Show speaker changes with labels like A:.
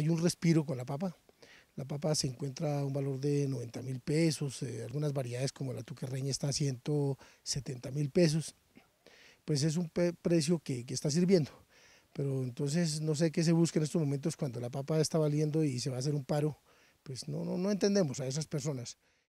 A: hay un respiro con la papa. La papa se encuentra a un valor de 90 mil pesos, eh, algunas variedades como la tuquerreña está a 170 mil pesos. Pues es un precio que, que, está sirviendo. Pero entonces no sé qué se busca en estos momentos cuando la papa está valiendo y se va a hacer un paro. Pues no, no, no entendemos a esas personas.